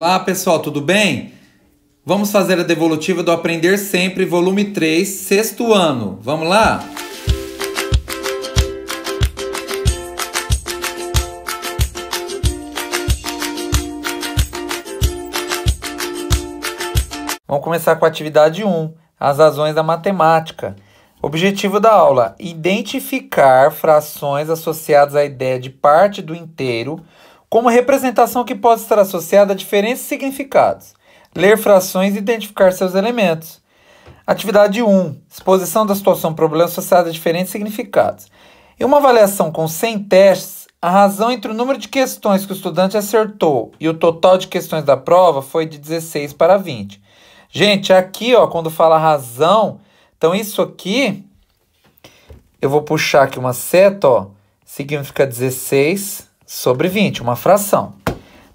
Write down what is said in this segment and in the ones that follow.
Olá pessoal, tudo bem? Vamos fazer a devolutiva do Aprender Sempre, volume 3, sexto ano. Vamos lá? Vamos começar com a atividade 1, as razões da matemática. Objetivo da aula: identificar frações associadas à ideia de parte do inteiro como representação que pode estar associada a diferentes significados, ler frações e identificar seus elementos. Atividade 1. Exposição da situação problema associada a diferentes significados. Em uma avaliação com 100 testes, a razão entre o número de questões que o estudante acertou e o total de questões da prova foi de 16 para 20. Gente, aqui, ó, quando fala razão, então isso aqui, eu vou puxar aqui uma seta, ó, significa 16 sobre 20, uma fração.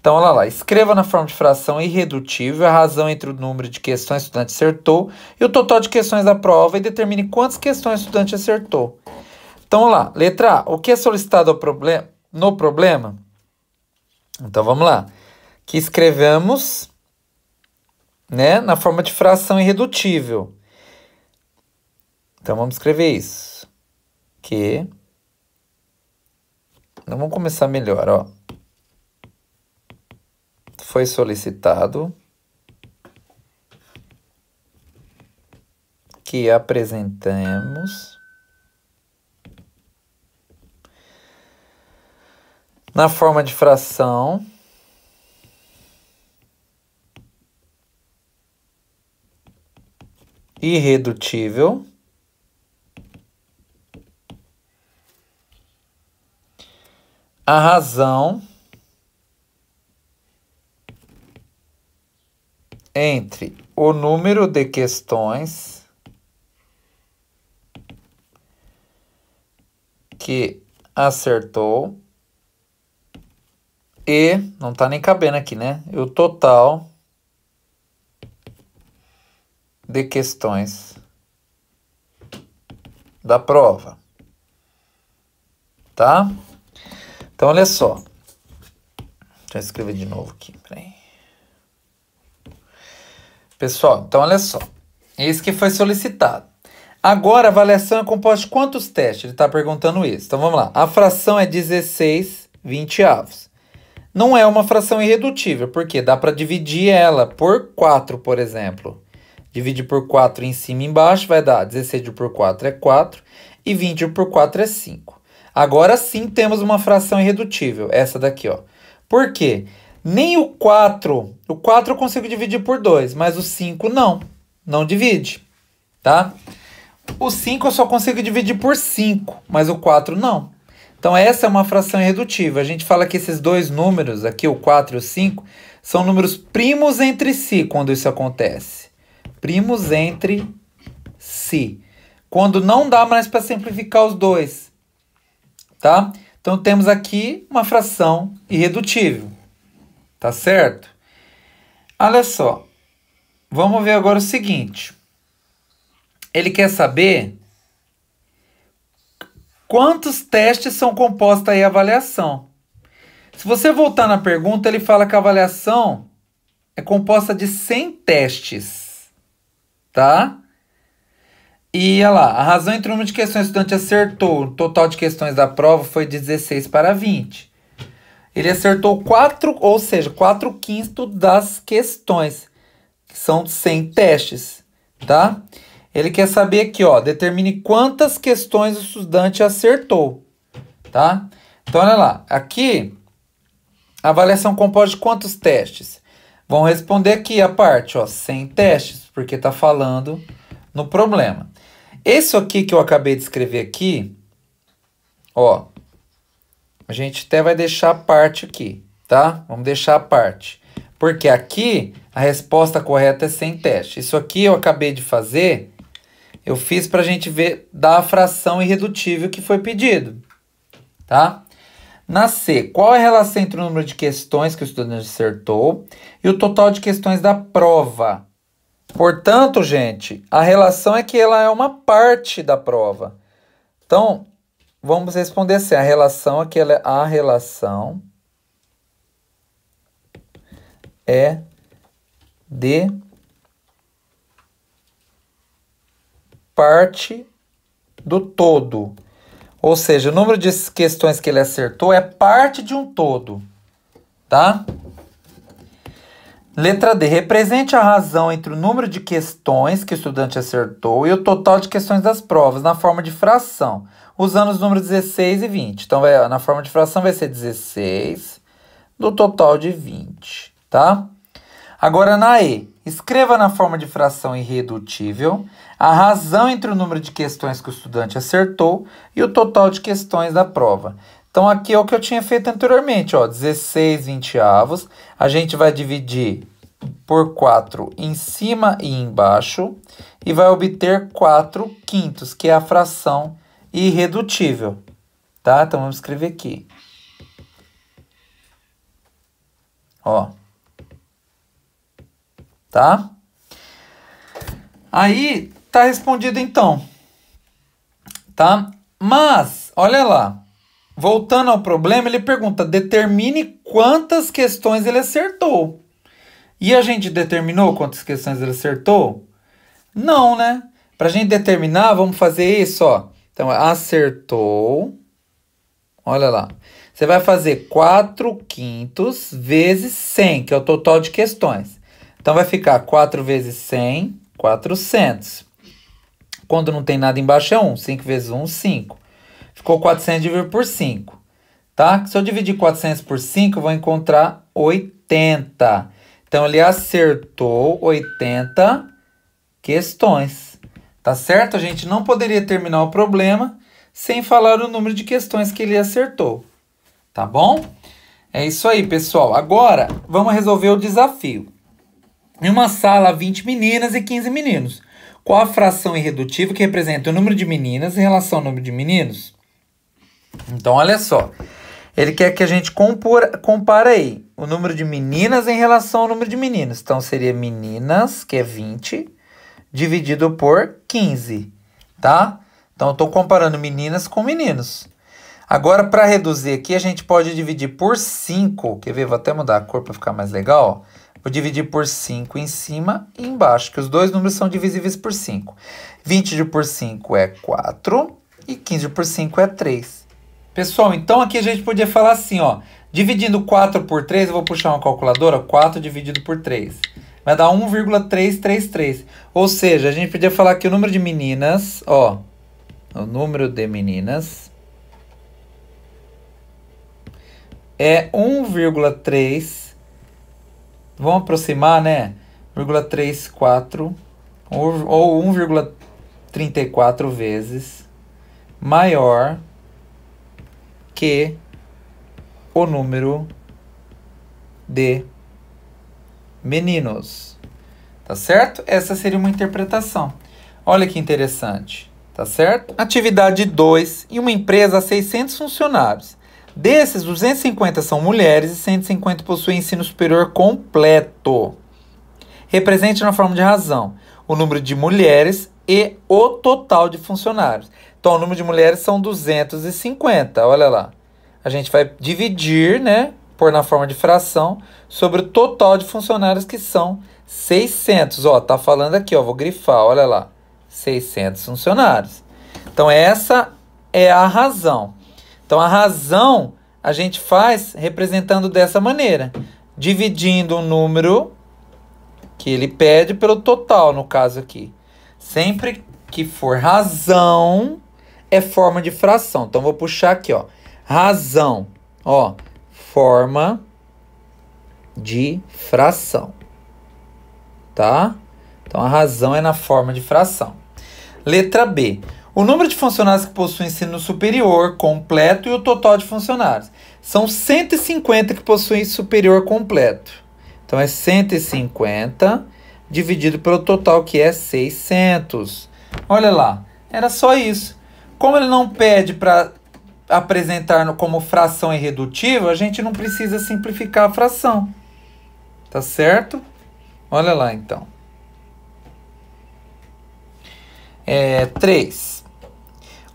Então, olha lá, escreva na forma de fração irredutível a razão entre o número de questões que o estudante acertou e o total de questões da prova e determine quantas questões o estudante acertou. Então, olha lá, letra A, o que é solicitado no problema? Então, vamos lá, que escrevemos né, na forma de fração irredutível. Então, vamos escrever isso, que então, vamos começar melhor, ó. Foi solicitado que apresentemos na forma de fração irredutível a razão entre o número de questões que acertou e não tá nem cabendo aqui, né? o total de questões da prova. Tá? Então, olha só. Deixa eu escrever de novo aqui, peraí. Pessoal, então olha só. Esse que foi solicitado. Agora, a avaliação é composta de quantos testes? Ele está perguntando isso. Então, vamos lá. A fração é 16 20 avos. Não é uma fração irredutível, porque dá para dividir ela por 4, por exemplo. Dividir por 4 em cima e embaixo, vai dar 16 por 4 é 4 e 20 por 4 é 5. Agora sim temos uma fração irredutível, essa daqui, ó. Por quê? Nem o 4, o 4 eu consigo dividir por 2, mas o 5 não, não divide, tá? O 5 eu só consigo dividir por 5, mas o 4 não. Então essa é uma fração irredutível. A gente fala que esses dois números, aqui o 4 e o 5, são números primos entre si quando isso acontece. Primos entre si. Quando não dá mais para simplificar os dois, tá? Então temos aqui uma fração irredutível, tá certo? Olha só, vamos ver agora o seguinte. Ele quer saber quantos testes são compostos aí a avaliação. Se você voltar na pergunta, ele fala que a avaliação é composta de 100 testes, tá? E olha lá, a razão entre o número de questões o estudante acertou. O total de questões da prova foi 16 para 20. Ele acertou 4, ou seja, 4 quinto das questões, que são 100 testes, tá? Ele quer saber aqui, ó, determine quantas questões o estudante acertou, tá? Então, olha lá, aqui, a avaliação compõe de quantos testes? Vão responder aqui a parte, ó, 100 testes, porque tá falando no problema. Isso aqui que eu acabei de escrever aqui, ó, a gente até vai deixar a parte aqui, tá? Vamos deixar a parte. Porque aqui a resposta correta é sem teste. Isso aqui eu acabei de fazer, eu fiz para a gente ver da fração irredutível que foi pedido, tá? Na C, qual é a relação entre o número de questões que o estudante acertou e o total de questões da prova? Portanto, gente, a relação é que ela é uma parte da prova. Então, vamos responder assim, a relação é que ela, é, a relação é de parte do todo. Ou seja, o número de questões que ele acertou é parte de um todo, tá? Letra D. Represente a razão entre o número de questões que o estudante acertou e o total de questões das provas na forma de fração, usando os números 16 e 20. Então, vai, na forma de fração vai ser 16 do total de 20, tá? Agora, na E. Escreva na forma de fração irredutível a razão entre o número de questões que o estudante acertou e o total de questões da prova. Então, aqui é o que eu tinha feito anteriormente, ó, 16 avos. A gente vai dividir por 4 em cima e embaixo e vai obter 4 quintos, que é a fração irredutível, tá? Então, vamos escrever aqui. Ó. Tá? Aí, tá respondido então, tá? Mas, olha lá. Voltando ao problema, ele pergunta: determine quantas questões ele acertou. E a gente determinou quantas questões ele acertou? Não, né? Para a gente determinar, vamos fazer isso, ó. Então, acertou. Olha lá. Você vai fazer 4 quintos vezes 100, que é o total de questões. Então, vai ficar 4 vezes 100, 400. Quando não tem nada embaixo é 1. 5 vezes 1, 5. Ficou 400 dividido por 5, tá? Se eu dividir 400 por 5, eu vou encontrar 80. Então, ele acertou 80 questões, tá certo? A gente não poderia terminar o problema sem falar o número de questões que ele acertou, tá bom? É isso aí, pessoal. Agora, vamos resolver o desafio. Em uma sala, 20 meninas e 15 meninos. Qual a fração irredutível que representa o número de meninas em relação ao número de meninos? Então, olha só. Ele quer que a gente compor, compare aí o número de meninas em relação ao número de meninos. Então, seria meninas, que é 20, dividido por 15, tá? Então, eu estou comparando meninas com meninos. Agora, para reduzir aqui, a gente pode dividir por 5. Quer ver? Vou até mudar a cor para ficar mais legal. Vou dividir por 5 em cima e embaixo, que os dois números são divisíveis por 5. 20 por 5 é 4 e 15 por 5 é 3. Pessoal, então aqui a gente podia falar assim, ó. Dividindo 4 por 3, eu vou puxar uma calculadora. 4 dividido por 3. Vai dar 1,333. Ou seja, a gente podia falar que o número de meninas, ó. O número de meninas é 1,3. Vamos aproximar, né? 1,34 ou, ou 1,34 vezes maior que o número de meninos. Tá certo? Essa seria uma interpretação. Olha que interessante, tá certo? Atividade 2, em uma empresa há 600 funcionários. Desses, 250 são mulheres e 150 possuem ensino superior completo. Represente na forma de razão o número de mulheres e o total de funcionários. Então, o número de mulheres são 250, olha lá. A gente vai dividir, né, por na forma de fração, sobre o total de funcionários que são 600. Ó, tá falando aqui, ó, vou grifar, olha lá. 600 funcionários. Então, essa é a razão. Então, a razão a gente faz representando dessa maneira, dividindo o número que ele pede pelo total, no caso aqui. Sempre que for razão, é forma de fração. Então, vou puxar aqui, ó. Razão, ó, forma de fração, tá? Então, a razão é na forma de fração. Letra B. O número de funcionários que possuem ensino superior completo e o total de funcionários. São 150 que possuem superior completo. Então, é 150 dividido pelo total, que é 600. Olha lá, era só isso. Como ele não pede para apresentar como fração irredutível, a gente não precisa simplificar a fração. Tá certo? Olha lá então. É,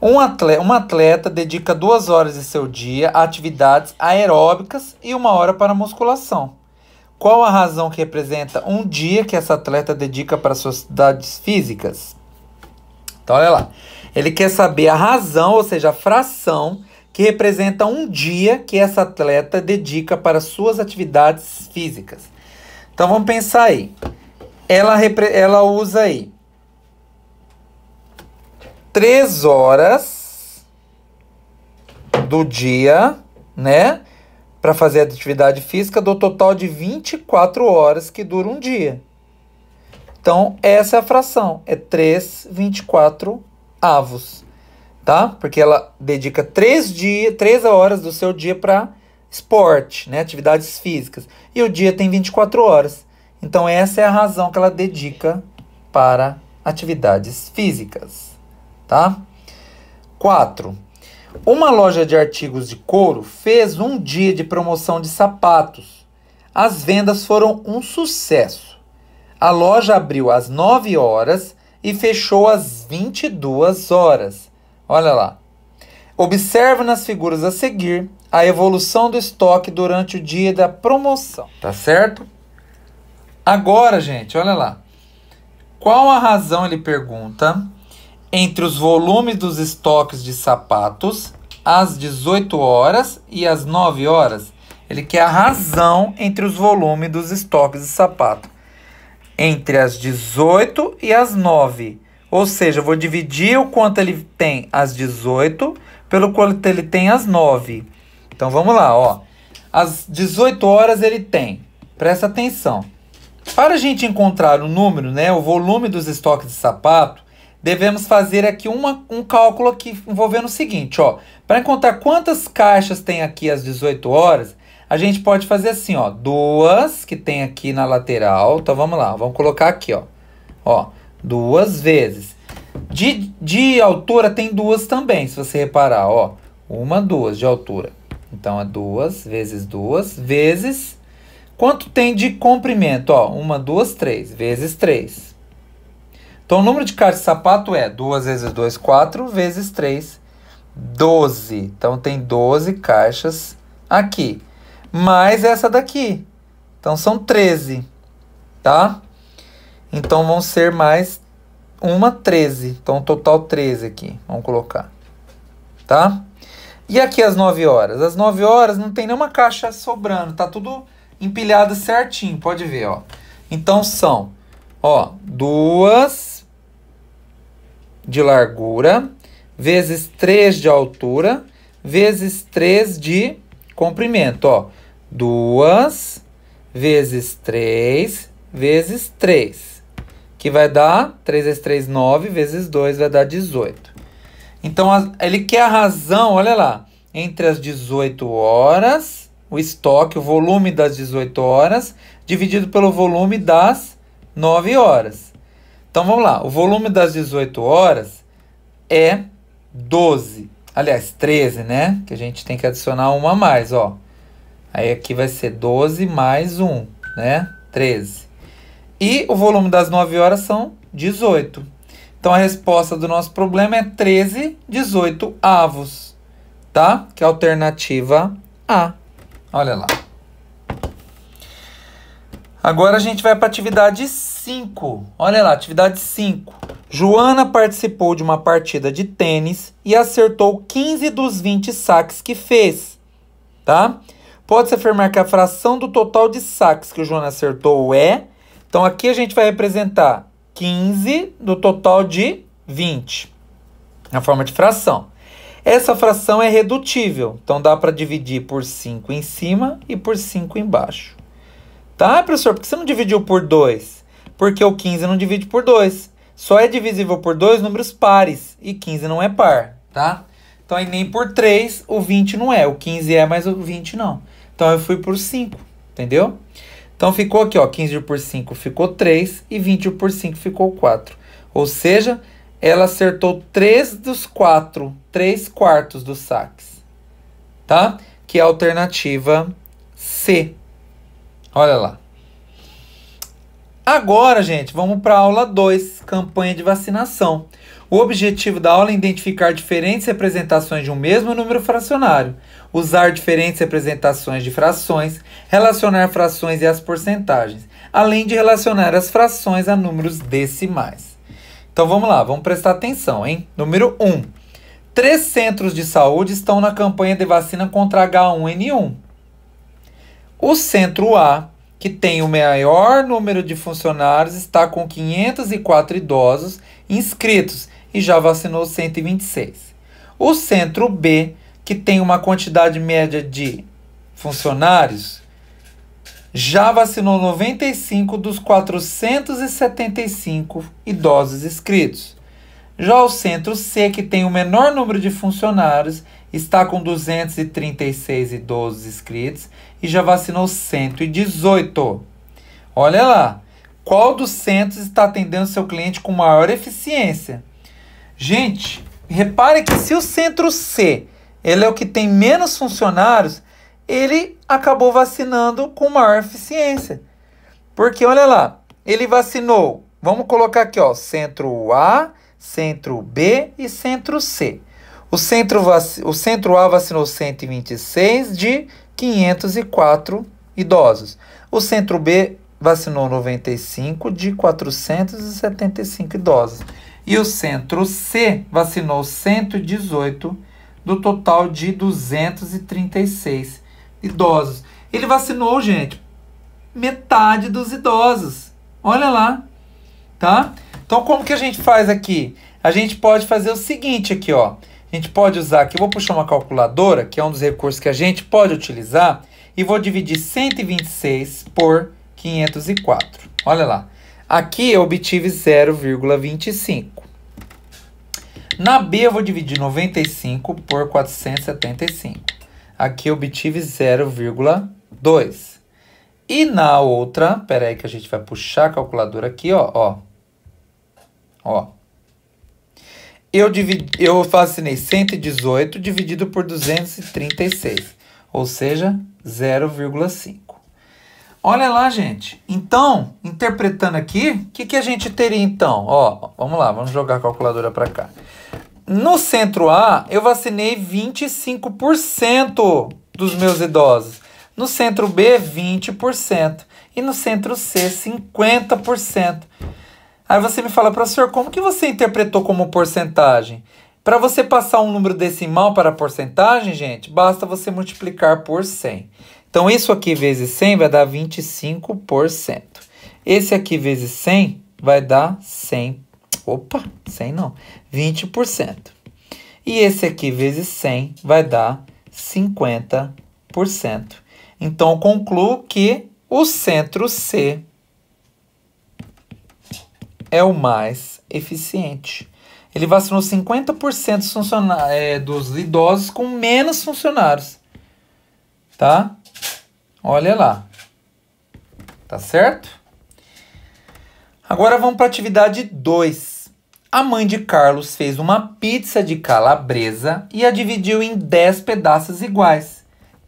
Um atleta, um atleta dedica duas horas de seu dia a atividades aeróbicas e uma hora para musculação. Qual a razão que representa um dia que essa atleta dedica para suas atividades físicas? Então, olha lá. Ele quer saber a razão, ou seja, a fração, que representa um dia que essa atleta dedica para suas atividades físicas. Então vamos pensar aí. Ela, ela usa aí três horas do dia, né? Para fazer a atividade física do total de 24 horas que dura um dia. Então, essa é a fração. É 3, 24 avos, tá? Porque ela dedica três, dia, três horas do seu dia para esporte, né? Atividades físicas. E o dia tem 24 horas. Então, essa é a razão que ela dedica para atividades físicas, tá? 4. Uma loja de artigos de couro fez um dia de promoção de sapatos. As vendas foram um sucesso. A loja abriu às 9 horas e fechou às 22 horas. Olha lá. Observe nas figuras a seguir a evolução do estoque durante o dia da promoção, tá certo? Agora, gente, olha lá. Qual a razão, ele pergunta, entre os volumes dos estoques de sapatos às 18 horas e às 9 horas? Ele quer a razão entre os volumes dos estoques de sapato entre as 18 e as 9. Ou seja, eu vou dividir o quanto ele tem às 18 pelo quanto ele tem às 9. Então vamos lá, ó. Às 18 horas ele tem. Presta atenção. Para a gente encontrar o número, né, o volume dos estoques de sapato, devemos fazer aqui uma, um cálculo aqui envolvendo o seguinte, ó. Para encontrar quantas caixas tem aqui às 18 horas, a gente pode fazer assim, ó, duas que tem aqui na lateral. Então vamos lá, vamos colocar aqui, ó. Ó, duas vezes. De, de altura tem duas também, se você reparar, ó. Uma, duas de altura. Então é duas vezes duas vezes. Quanto tem de comprimento? Ó, uma, duas, três vezes três. Então o número de caixas de sapato é duas vezes dois, quatro vezes três, doze. Então tem doze caixas aqui mais essa daqui. Então são 13, tá? Então vão ser mais uma 13. Então total 13 aqui, vamos colocar. Tá? E aqui as 9 horas? As 9 horas não tem nenhuma caixa sobrando, tá tudo empilhado certinho, pode ver, ó. Então são, ó, duas de largura vezes 3 de altura vezes 3 de comprimento, ó. Duas vezes 3 vezes 3, Que vai dar 3 vezes 3, 9, vezes 2 vai dar 18. Então, ele quer a razão, olha lá, entre as 18 horas, o estoque, o volume das 18 horas, dividido pelo volume das 9 horas. Então, vamos lá, o volume das 18 horas é 12. Aliás, 13, né? Que a gente tem que adicionar uma a mais, ó. Aí aqui vai ser 12 mais 1, né? 13. E o volume das 9 horas são 18. Então a resposta do nosso problema é 13, 18 avos, tá? Que é a alternativa A. Olha lá. Agora a gente vai para a atividade 5. Olha lá, atividade 5. Joana participou de uma partida de tênis e acertou 15 dos 20 saques que fez, tá? Tá? Pode-se afirmar que a fração do total de saques que o Jonas acertou é. Então aqui a gente vai representar 15 do total de 20, na forma de fração. Essa fração é redutível, então dá para dividir por 5 em cima e por 5 embaixo. Tá, professor? Por que você não dividiu por 2? Porque o 15 não divide por 2. Só é divisível por 2 números pares e 15 não é par, tá? Então aí nem por 3 o 20 não é, o 15 é, mas o 20 não. Então eu fui por 5, entendeu? Então ficou aqui, ó, 15 por 5 ficou 3 e 20 por 5 ficou 4. Ou seja, ela acertou 3 dos 4, 3 quartos dos saques, tá? Que é a alternativa C. Olha lá. Agora, gente, vamos para a aula 2, campanha de vacinação. O objetivo da aula é identificar diferentes representações de um mesmo número fracionário usar diferentes representações de frações, relacionar frações e as porcentagens, além de relacionar as frações a números decimais. Então vamos lá, vamos prestar atenção, hein? Número 1. Um, três centros de saúde estão na campanha de vacina contra H1N1. O centro A, que tem o maior número de funcionários, está com 504 idosos inscritos e já vacinou 126. O centro B que tem uma quantidade média de funcionários já vacinou 95 dos 475 idosos inscritos. Já o Centro C, que tem o menor número de funcionários, está com 236 idosos inscritos e já vacinou 118. Olha lá, qual dos centros está atendendo seu cliente com maior eficiência? Gente, repare que se o Centro C ele é o que tem menos funcionários, ele acabou vacinando com maior eficiência. Porque olha lá, ele vacinou, vamos colocar aqui, ó, centro A, centro B e centro C. O centro, o centro A vacinou 126 de 504 idosos. O centro B vacinou 95 de 475 idosos. E o centro C vacinou 118 idosos do total de 236 idosos. Ele vacinou, gente, metade dos idosos. Olha lá, tá? Então, como que a gente faz aqui? A gente pode fazer o seguinte aqui, ó. A gente pode usar aqui, vou puxar uma calculadora, que é um dos recursos que a gente pode utilizar, e vou dividir 126 por 504. Olha lá. Aqui eu obtive 0,25. Na B eu vou dividir 95 por 475. Aqui eu obtive 0,2. E na outra, peraí que a gente vai puxar a calculadora aqui, ó, ó. Ó. Eu, dividi, eu fascinei 118 dividido por 236, ou seja, 0,5. Olha lá, gente. Então, interpretando aqui, o que, que a gente teria então? Ó, vamos lá, vamos jogar a calculadora para cá. No centro A, eu vacinei 25% dos meus idosos. No centro B, 20%. E no centro C, 50%. Aí você me fala, professor, como que você interpretou como porcentagem? Para você passar um número decimal para a porcentagem, gente, basta você multiplicar por 100. Então, isso aqui vezes 100 vai dar 25%. Esse aqui vezes 100 vai dar 100%. Opa, 100 não. 20%. E esse aqui vezes 100 vai dar 50%. Então, concluo que o centro C é o mais eficiente. Ele vacinou 50% dos, é, dos idosos com menos funcionários. Tá? Olha lá. Tá certo? Agora vamos para a atividade 2. A mãe de Carlos fez uma pizza de calabresa e a dividiu em 10 pedaços iguais.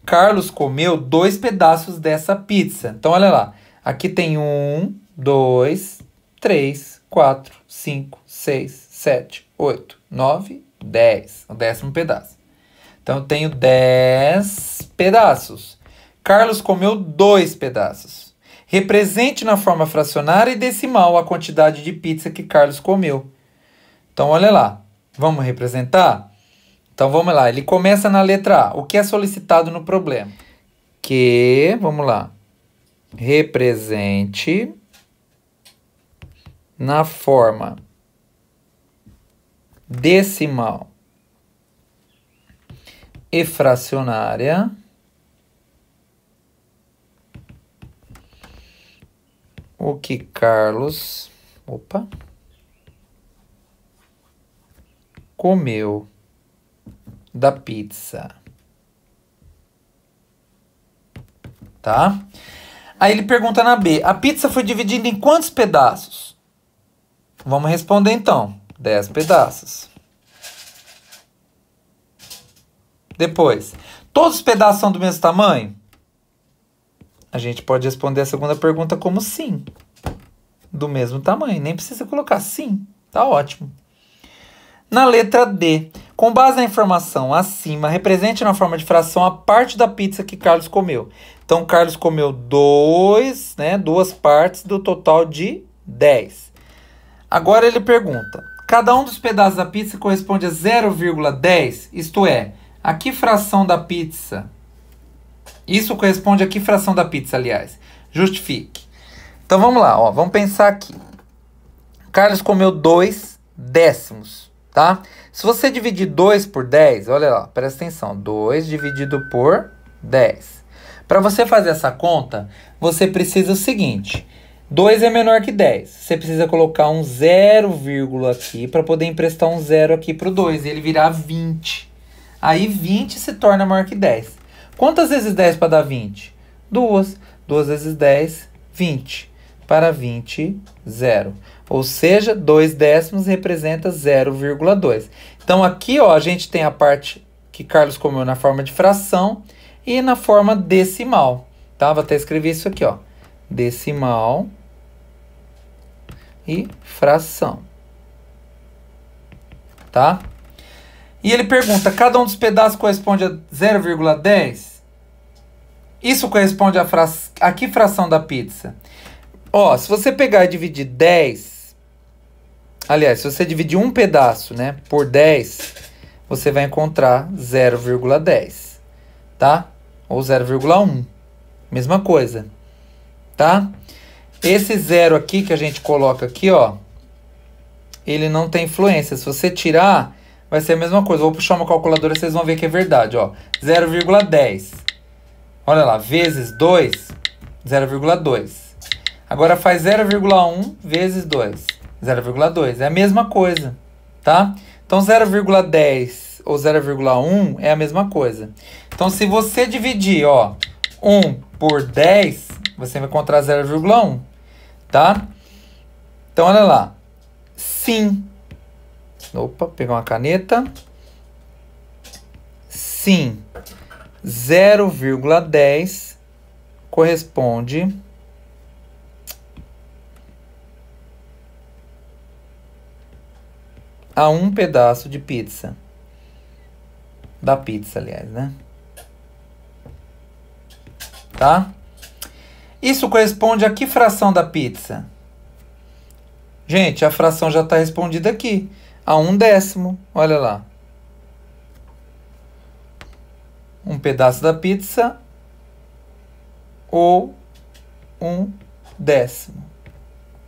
Carlos comeu dois pedaços dessa pizza. Então, olha lá. Aqui tem um, dois, três, quatro, cinco, seis, sete, oito, nove, dez. O décimo pedaço. Então, eu tenho 10 pedaços. Carlos comeu dois pedaços. Represente na forma fracionária e decimal a quantidade de pizza que Carlos comeu. Então, olha lá. Vamos representar? Então, vamos lá. Ele começa na letra A. O que é solicitado no problema? Que, vamos lá, represente na forma decimal e fracionária o que Carlos, opa, comeu da pizza? Tá? Aí ele pergunta na B: a pizza foi dividida em quantos pedaços? Vamos responder então: 10 pedaços. Depois, todos os pedaços são do mesmo tamanho? A gente pode responder a segunda pergunta como sim. Do mesmo tamanho. Nem precisa colocar sim. Tá ótimo. Na letra D, com base na informação acima, represente na forma de fração a parte da pizza que Carlos comeu. Então, Carlos comeu dois, né, duas partes do total de 10. Agora ele pergunta: cada um dos pedaços da pizza corresponde a 0,10, isto é, a que fração da pizza? Isso corresponde a que fração da pizza, aliás? Justifique. Então vamos lá, ó, vamos pensar aqui. Carlos comeu dois décimos tá? Se você dividir 2 por 10, olha lá, presta atenção, 2 dividido por 10. Para você fazer essa conta, você precisa o seguinte, 2 é menor que 10. Você precisa colocar um 0, aqui para poder emprestar um 0 aqui para o 2, e ele virar 20. Aí 20 se torna maior que 10. Quantas vezes 10 para dar 20? 2, 2 vezes 10, 20. Para 20, 0. Ou seja, 2 décimos representa 0,2. Então aqui ó, a gente tem a parte que Carlos comeu na forma de fração e na forma decimal. Tá? Vou até escrever isso aqui. ó, Decimal e fração. Tá? E ele pergunta: cada um dos pedaços corresponde a 0,10? Isso corresponde a, fra... a que fração da pizza? Ó, se você pegar e dividir 10 Aliás, se você dividir um pedaço né, por 10, você vai encontrar 0,10, tá? Ou 0,1, mesma coisa, tá? Esse zero aqui que a gente coloca aqui, ó, ele não tem influência. Se você tirar, vai ser a mesma coisa. Vou puxar uma calculadora, vocês vão ver que é verdade, ó. 0,10. Olha lá, vezes 2, 0,2. Agora faz 0,1 vezes 2. 0,2. É a mesma coisa, tá? Então 0,10 ou 0,1 é a mesma coisa. Então se você dividir, ó, 1 por 10, você vai encontrar 0,1, tá? Então olha lá. Sim. Opa, pegar uma caneta. Sim. 0,10 corresponde a um pedaço de pizza. Da pizza, aliás, né? Tá? Isso corresponde a que fração da pizza? Gente, a fração já está respondida aqui. A um décimo. Olha lá. Um pedaço da pizza ou um décimo.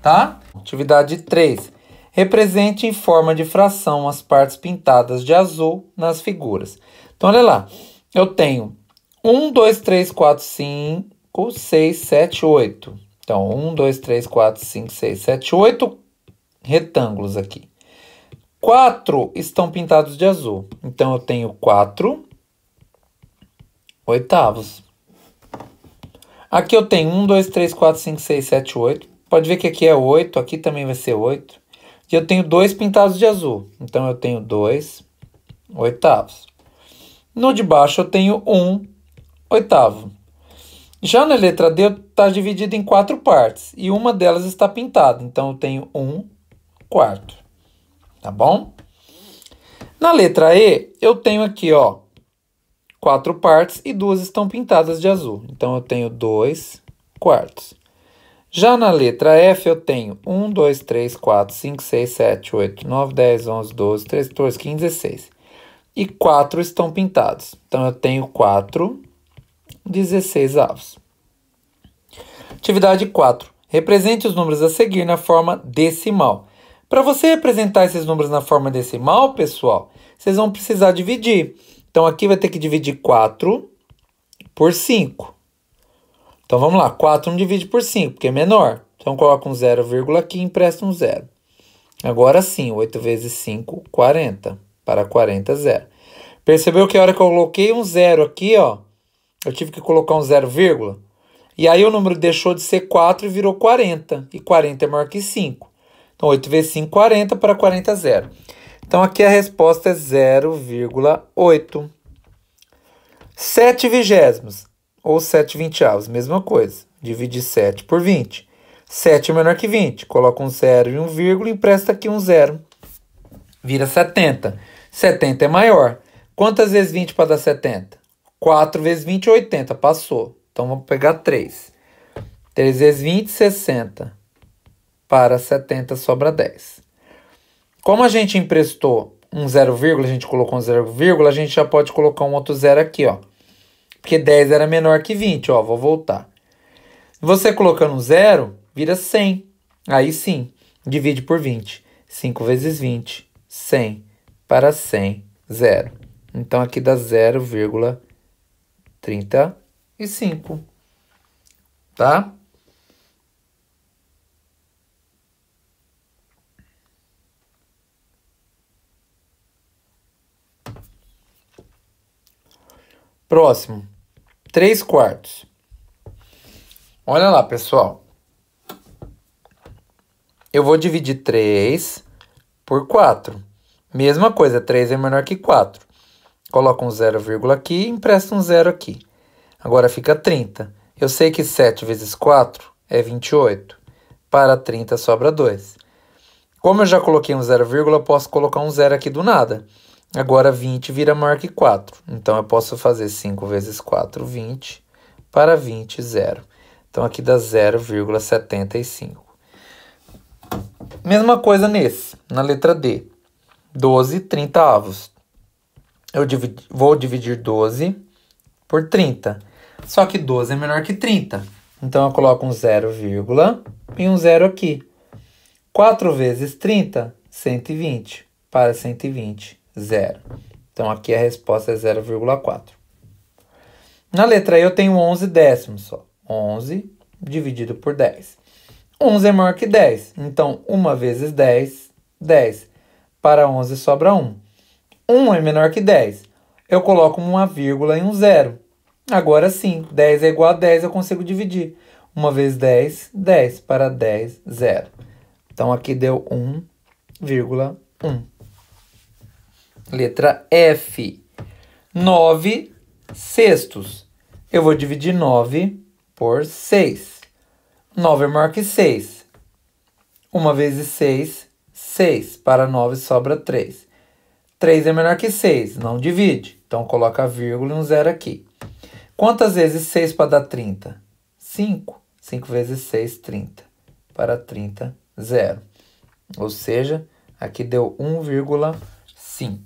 Tá? Atividade 3 represente em forma de fração as partes pintadas de azul nas figuras. Então, olha lá, eu tenho 1, 2, 3, 4, 5, 6, 7, 8. Então, 1, 2, 3, 4, 5, 6, 7, 8 retângulos aqui. 4 estão pintados de azul. Então, eu tenho 4 oitavos. Aqui eu tenho 1, 2, 3, 4, 5, 6, 7, 8. Pode ver que aqui é 8, aqui também vai ser 8 que eu tenho dois pintados de azul. Então, eu tenho dois oitavos. No de baixo, eu tenho um oitavo. Já na letra D, está dividida em quatro partes e uma delas está pintada. Então, eu tenho um quarto. Tá bom? Na letra E, eu tenho aqui, ó, quatro partes e duas estão pintadas de azul. Então, eu tenho dois quartos. Já na letra F eu tenho 1, 2, 3, 4, 5, 6, 7, 8, 9, 10, 11, 12, 13, 14, 15, 16. E 4 estão pintados. Então eu tenho 4, 16 avos. Atividade 4. Represente os números a seguir na forma decimal. Para você representar esses números na forma decimal, pessoal, vocês vão precisar dividir. Então aqui vai ter que dividir 4 por 5. Então vamos lá, 4 não divide por 5, porque é menor. Então coloca um 0, aqui e empresta um zero. Agora sim, 8 vezes 5, 40. Para 40, 0. Percebeu que a hora que eu coloquei um zero aqui, ó, eu tive que colocar um 0, E aí o número deixou de ser 4 e virou 40. E 40 é maior que 5. Então, 8 vezes 5, 40. Para 40, 0. Então, aqui a resposta é 0,8. 7 vigésimos ou 7 vinteavos, mesma coisa. Divide 7 por 20. 7 é menor que 20. Coloca um zero e um vírgula e empresta aqui um zero. Vira 70. 70 é maior. Quantas vezes 20 para dar 70? 4 vezes 20 é 80. Passou. Então vamos pegar 3. 3 vezes 20, 60. Para 70 sobra 10. Como a gente emprestou um zero vírgula, a gente colocou um zero vírgula, a gente já pode colocar um outro zero aqui, ó. Porque 10 era menor que 20, ó, vou voltar. Você colocando 0, vira 100. Aí sim, divide por 20. 5 vezes 20, 100. Para 100, 0. Então aqui dá 0,35, tá? Próximo. 3 quartos. Olha lá, pessoal. Eu vou dividir 3 por 4. Mesma coisa, 3 é menor que 4. Coloco um 0, aqui e empresto um 0 aqui. Agora fica 30. Eu sei que 7 vezes 4 é 28. Para 30 sobra 2. Como eu já coloquei um 0, vírgula, posso colocar um 0 aqui do nada. Agora 20 vira maior que 4. Então eu posso fazer 5 vezes 4, 20. Para 20, 0. Então aqui dá 0,75. Mesma coisa nesse, na letra D. 12 30 avos. Eu dividi, vou dividir 12 por 30. Só que 12 é menor que 30. Então eu coloco um 0, e um 0 aqui. 4 vezes 30, 120. Para 120. 0. Então aqui a resposta é 0,4. Na letra E eu tenho 11 décimos só. 11 dividido por 10. 11 é maior que 10. Então 1 vezes 10, 10. Para 11 sobra 1. 1 é menor que 10. Eu coloco uma vírgula e um zero. Agora sim, 10 é igual a 10, eu consigo dividir. 1 vezes 10, 10. Para 10, 0. Então aqui deu 1,1. Letra F. 9 sextos. Eu vou dividir 9 por 6. 9 é maior que 6. uma vezes 6, 6. Para 9 sobra 3. 3 é menor que 6, não divide. Então coloca vírgula e um zero aqui. Quantas vezes 6 para dar 30? 5. 5 vezes 6, 30. Para 30, zero. Ou seja, aqui deu 1,5.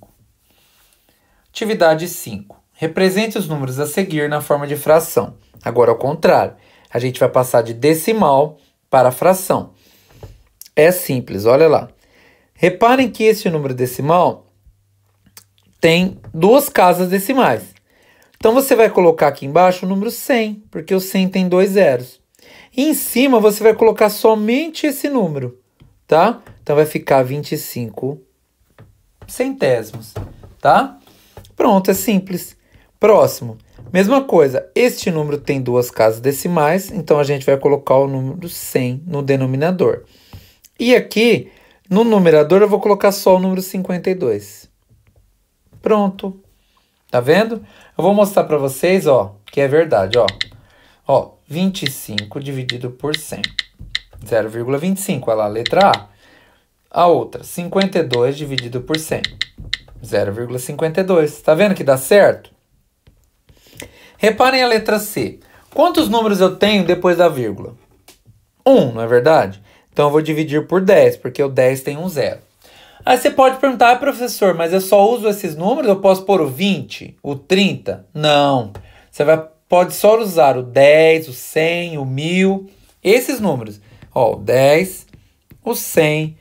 Atividade 5. Represente os números a seguir na forma de fração. Agora, ao contrário, a gente vai passar de decimal para fração. É simples, olha lá. Reparem que esse número decimal tem duas casas decimais. Então, você vai colocar aqui embaixo o número 100, porque o 100 tem dois zeros. E em cima, você vai colocar somente esse número, tá? Então, vai ficar 25 centésimos, tá? Pronto, é simples. Próximo. Mesma coisa, este número tem duas casas decimais, então a gente vai colocar o número 100 no denominador. E aqui, no numerador, eu vou colocar só o número 52. Pronto. Tá vendo? Eu vou mostrar para vocês, ó, que é verdade, ó. Ó, 25 dividido por 100. 0,25, olha lá, letra A. A outra, 52 dividido por 100. 0,52. Tá vendo que dá certo? Reparem a letra C. Quantos números eu tenho depois da vírgula? 1, um, não é verdade? Então eu vou dividir por 10, porque o 10 tem um zero. Aí você pode perguntar, ah, professor, mas eu só uso esses números? Eu posso pôr o 20, o 30? Não. Você vai, pode só usar o 10, o 100, o 1000, esses números. Ó, o 10, o 100,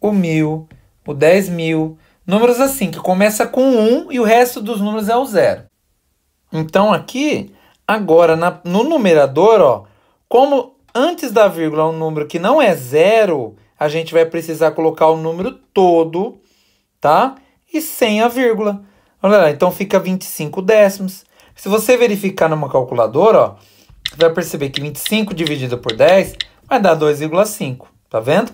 o 1000, o 10.000, Números assim, é que começa com 1 um, e o resto dos números é o zero. Então aqui, agora na, no numerador, ó, como antes da vírgula é um número que não é zero, a gente vai precisar colocar o número todo, tá? E sem a vírgula. Olha lá, então fica 25 décimos. Se você verificar numa calculadora, ó, você vai perceber que 25 dividido por 10 vai dar 2,5, tá vendo?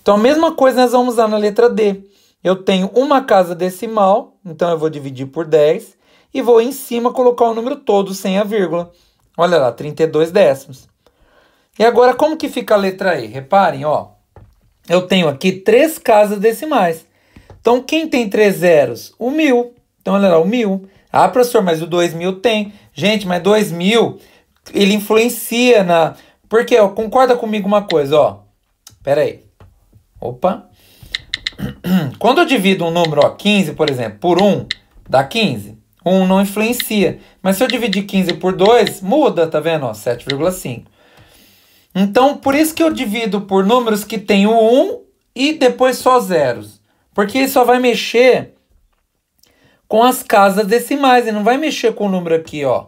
Então a mesma coisa nós vamos usar na letra D. Eu tenho uma casa decimal, então eu vou dividir por 10 e vou em cima colocar o número todo sem a vírgula. Olha lá, 32 décimos. E agora como que fica a letra E? Reparem, ó. Eu tenho aqui três casas decimais. Então quem tem três zeros? O mil. Então olha lá, o mil. Ah, professor, mas o dois mil tem. Gente, mas dois mil, ele influencia na. Porque, ó, concorda comigo uma coisa, ó. Pera aí. Opa. Quando eu divido um número, ó, 15, por exemplo, por 1, dá 15. 1 não influencia. Mas se eu dividir 15 por 2, muda, tá vendo? 7,5. Então, por isso que eu divido por números que tem o 1 e depois só zeros. Porque ele só vai mexer com as casas decimais. Ele não vai mexer com o número aqui, ó.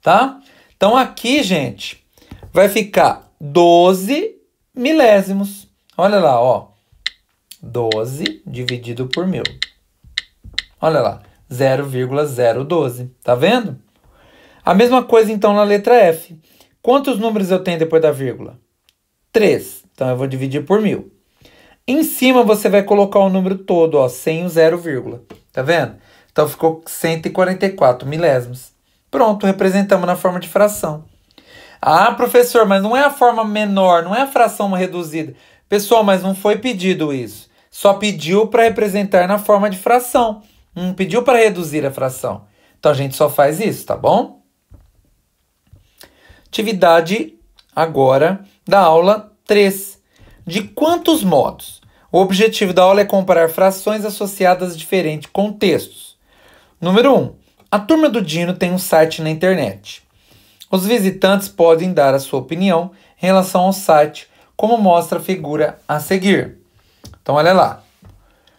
Tá? Então, aqui, gente, vai ficar 12 milésimos. Olha lá, ó. 12 dividido por mil. Olha lá, 0,012. Tá vendo? A mesma coisa então na letra F. Quantos números eu tenho depois da vírgula? 3. Então eu vou dividir por mil. Em cima você vai colocar o número todo, ó, sem o zero vírgula. Tá vendo? Então ficou 144 milésimos. Pronto, representamos na forma de fração. Ah, professor, mas não é a forma menor, não é a fração reduzida. Pessoal, mas não foi pedido isso só pediu para representar na forma de fração, não pediu para reduzir a fração. Então a gente só faz isso, tá bom? Atividade agora da aula 3. De quantos modos? O objetivo da aula é comparar frações associadas a diferentes contextos. Número 1. Um, a turma do Dino tem um site na internet. Os visitantes podem dar a sua opinião em relação ao site, como mostra a figura a seguir. Então olha lá.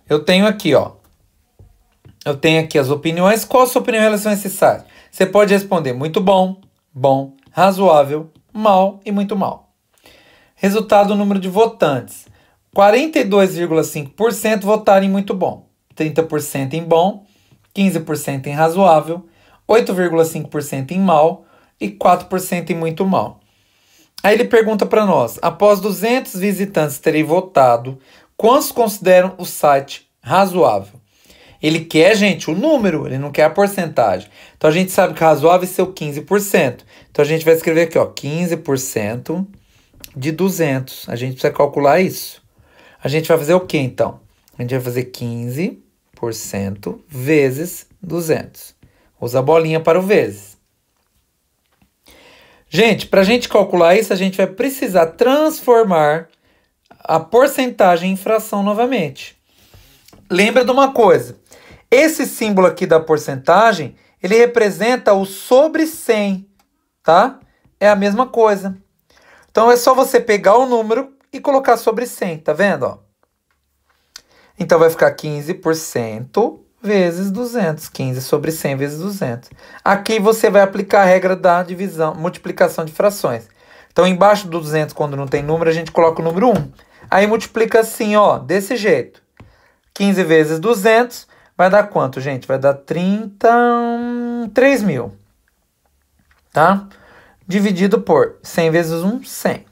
Eu tenho aqui, ó. Eu tenho aqui as opiniões. Qual a sua opinião em relação a esse site? Você pode responder muito bom, bom, razoável, mal e muito mal. Resultado: o número de votantes. 42,5% votaram em muito bom, 30% em bom, 15% em razoável, 8,5% em mal e 4% em muito mal. Aí ele pergunta para nós: após 200 visitantes terem votado, Quantos consideram o site razoável? Ele quer, gente, o número, ele não quer a porcentagem. Então a gente sabe que razoável é seu 15%. Então a gente vai escrever aqui, ó, 15% de 200. A gente precisa calcular isso. A gente vai fazer o quê então? A gente vai fazer 15% vezes 200. Usa a bolinha para o vezes. Gente, para a gente calcular isso, a gente vai precisar transformar a porcentagem infração novamente. Lembra de uma coisa. Esse símbolo aqui da porcentagem, ele representa o sobre 100, tá? É a mesma coisa. Então é só você pegar o número e colocar sobre 100, tá vendo? Ó? Então vai ficar 15% vezes 200, 15 sobre 100 vezes 200. Aqui você vai aplicar a regra da divisão, multiplicação de frações. Então, embaixo do 200, quando não tem número, a gente coloca o número 1. Aí multiplica assim, ó, desse jeito. 15 vezes 200 vai dar quanto, gente? Vai dar 30... 3 mil, tá? Dividido por 100 vezes 1, 100.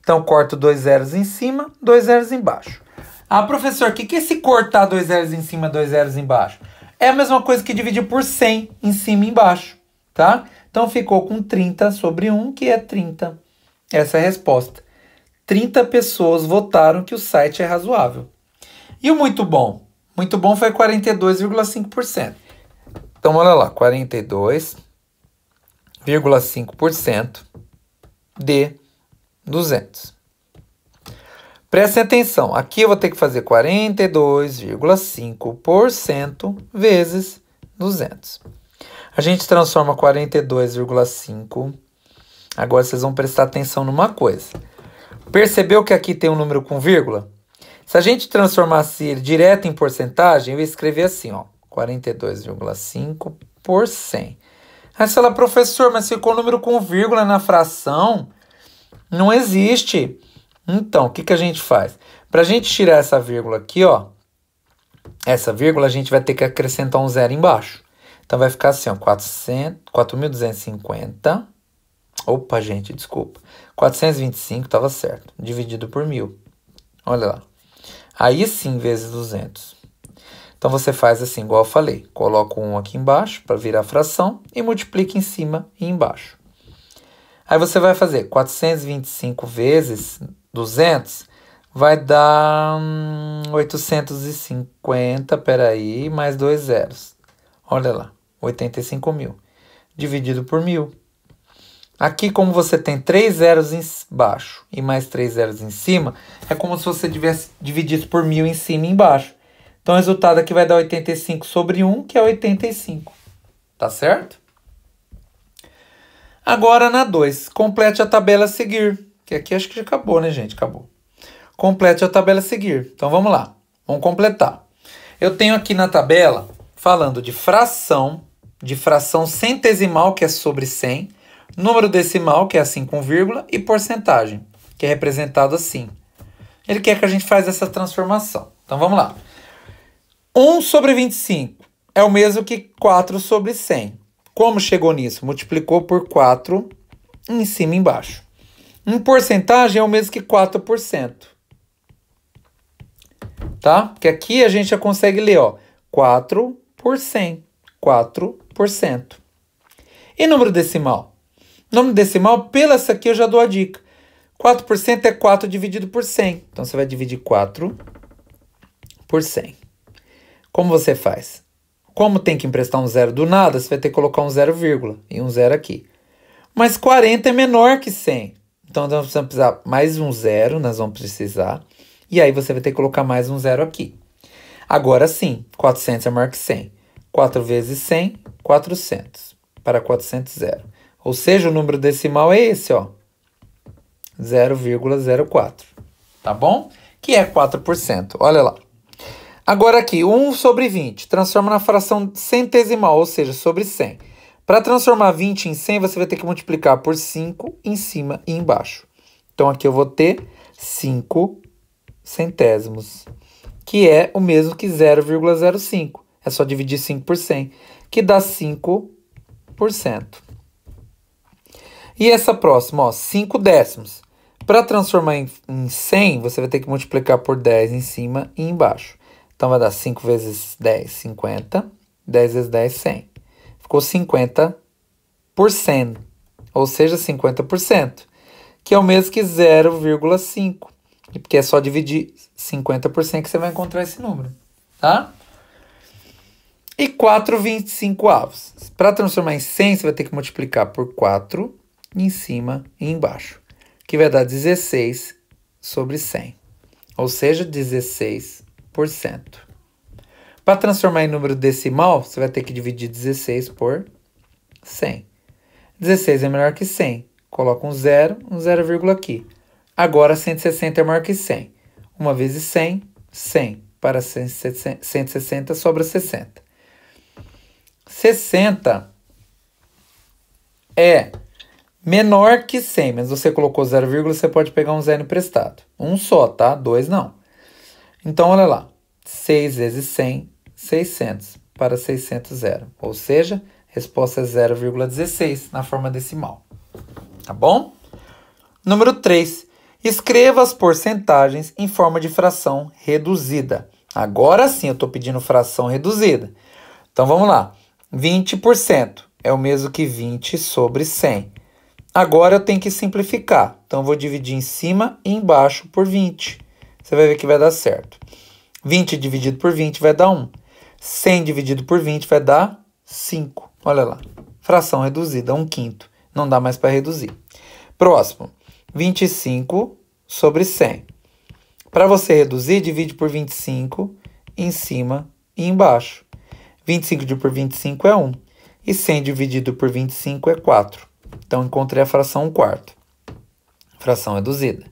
Então, corto dois zeros em cima, dois zeros embaixo. Ah, professor, o que, que é esse cortar dois zeros em cima, dois zeros embaixo? É a mesma coisa que dividir por 100 em cima e embaixo, tá? Então ficou com 30 sobre 1, que é 30. Essa é a resposta. 30 pessoas votaram que o site é razoável. E o muito bom? Muito bom foi 42,5%. Então olha lá, 42,5% de 200. Prestem atenção, aqui eu vou ter que fazer 42,5% vezes 200. A gente transforma 42,5. Agora vocês vão prestar atenção numa coisa. Percebeu que aqui tem um número com vírgula? Se a gente transformasse ele direto em porcentagem, eu ia escrever assim, ó, 42,5 por 100. Aí você fala, professor, mas ficou o número com vírgula na fração? Não existe. Então, o que, que a gente faz? Para a gente tirar essa vírgula aqui, ó, essa vírgula, a gente vai ter que acrescentar um zero embaixo. Então vai ficar assim, ó, 4.250. Opa, gente, desculpa. 425 estava certo, dividido por 1.000. Olha lá. Aí sim, vezes 200. Então você faz assim, igual eu falei. Coloca um aqui embaixo para virar fração e multiplica em cima e embaixo. Aí você vai fazer 425 vezes 200 vai dar hum, 850, peraí, mais dois zeros. Olha lá. 85 mil, dividido por mil. Aqui, como você tem três zeros embaixo e mais três zeros em cima, é como se você tivesse dividido por mil em cima e embaixo. Então, o resultado aqui vai dar 85 sobre 1, que é 85. Tá certo? Agora, na 2, complete a tabela a seguir. Que aqui acho que já acabou, né, gente? Acabou. Complete a tabela a seguir. Então, vamos lá. Vamos completar. Eu tenho aqui na tabela, falando de fração, de fração centesimal, que é sobre 100, número decimal, que é assim com vírgula, e porcentagem, que é representado assim. Ele quer que a gente faça essa transformação. Então vamos lá. 1 sobre 25 é o mesmo que 4 sobre 100. Como chegou nisso? Multiplicou por 4 em cima e embaixo. Em porcentagem é o mesmo que 4%. Tá? Porque aqui a gente já consegue ler, ó, 4 por 100. 4 20%. E número decimal? Número decimal, pela essa aqui eu já dou a dica. 4% é 4 dividido por 100. Então, você vai dividir 4 por 100. Como você faz? Como tem que emprestar um zero do nada, você vai ter que colocar um 0, e um zero aqui. Mas 40 é menor que 100. Então, nós vamos precisar mais um zero, nós vamos precisar. E aí, você vai ter que colocar mais um zero aqui. Agora sim, 400 é maior que 100. 4 vezes 100, 400. Para 400, zero. Ou seja, o número decimal é esse, ó. 0,04. Tá bom? Que é 4%. Olha lá. Agora aqui, 1 sobre 20. Transforma na fração centesimal, ou seja, sobre 100. Para transformar 20 em 100, você vai ter que multiplicar por 5 em cima e embaixo. Então aqui eu vou ter 5 centésimos, que é o mesmo que 0,05. É só dividir 5 por 100, que dá 5%. E essa próxima, ó, 5 décimos. Para transformar em, em 100, você vai ter que multiplicar por 10 em cima e embaixo. Então, vai dar 5 vezes 10, 50. 10 vezes 10, 100. Ficou 50%, ou seja, 50%, que é o mesmo que 0,5. Porque é só dividir 50% que você vai encontrar esse número, tá? E 4 25 avos. Para transformar em 100, você vai ter que multiplicar por 4 em cima e embaixo, que vai dar 16 sobre 100, ou seja, 16%. Para transformar em número decimal, você vai ter que dividir 16 por 100. 16 é melhor que 100. Coloca um zero, um zero vírgula aqui. Agora 160 é maior que 100. Uma vezes 100, 100. Para 160 sobra 60. 60 é menor que 100, mas você colocou 0, você pode pegar um zero emprestado. Um só, tá? Dois não. Então, olha lá. 6 vezes 100, 600 para 600, zero. Ou seja, resposta é 0,16 na forma decimal. Tá bom? Número 3. Escreva as porcentagens em forma de fração reduzida. Agora sim, eu estou pedindo fração reduzida. Então, vamos lá. 20% é o mesmo que 20 sobre 100. Agora eu tenho que simplificar. Então, vou dividir em cima e embaixo por 20. Você vai ver que vai dar certo. 20 dividido por 20 vai dar 1. 100 dividido por 20 vai dar 5. Olha lá. Fração reduzida, 1 quinto. Não dá mais para reduzir. Próximo. 25 sobre 100. Para você reduzir, divide por 25 em cima e embaixo. 25 dividido por 25 é 1. E 100 dividido por 25 é 4. Então, encontrei a fração 1 quarto. fração reduzida.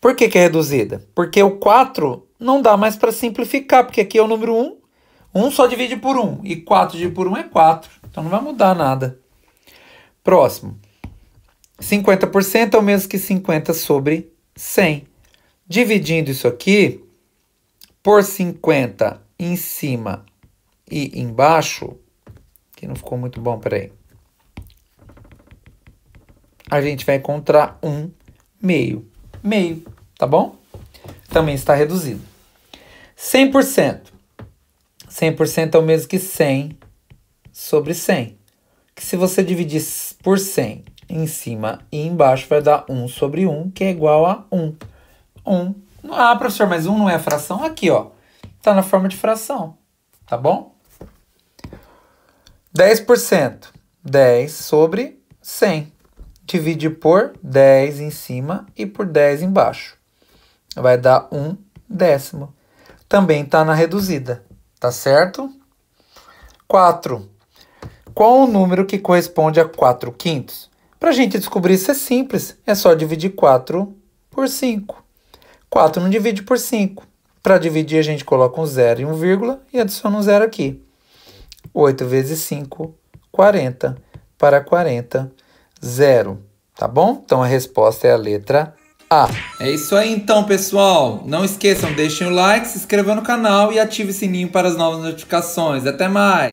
Por que, que é reduzida? Porque o 4 não dá mais para simplificar, porque aqui é o número 1. 1 só divide por 1. E 4 dividido por 1 é 4. Então, não vai mudar nada. Próximo. 50% é o mesmo que 50 sobre 100. Dividindo isso aqui por 50 em cima e embaixo, que não ficou muito bom, peraí. A gente vai encontrar um meio. Meio, tá bom? Também está reduzido. 100%. 100% é o mesmo que 100 sobre 100. Que se você dividir por 100 em cima e embaixo, vai dar 1 sobre 1, que é igual a 1. 1. Ah, professor, mas 1 não é fração? Aqui, ó. Está na forma de fração, tá bom? 10%. 10 sobre 100. Divide por 10 em cima e por 10 embaixo. Vai dar 1 décimo. Também está na reduzida, tá certo? 4. Qual o número que corresponde a 4 quintos? Para a gente descobrir isso é simples, é só dividir 4 por 5. 4 não divide por 5. Para dividir, a gente coloca um zero e um vírgula e adiciona um zero aqui. 8 vezes 5, 40. Para 40, 0. Tá bom? Então a resposta é a letra A. É isso aí então, pessoal. Não esqueçam, deixem o like, se inscrevam no canal e ative o sininho para as novas notificações. Até mais!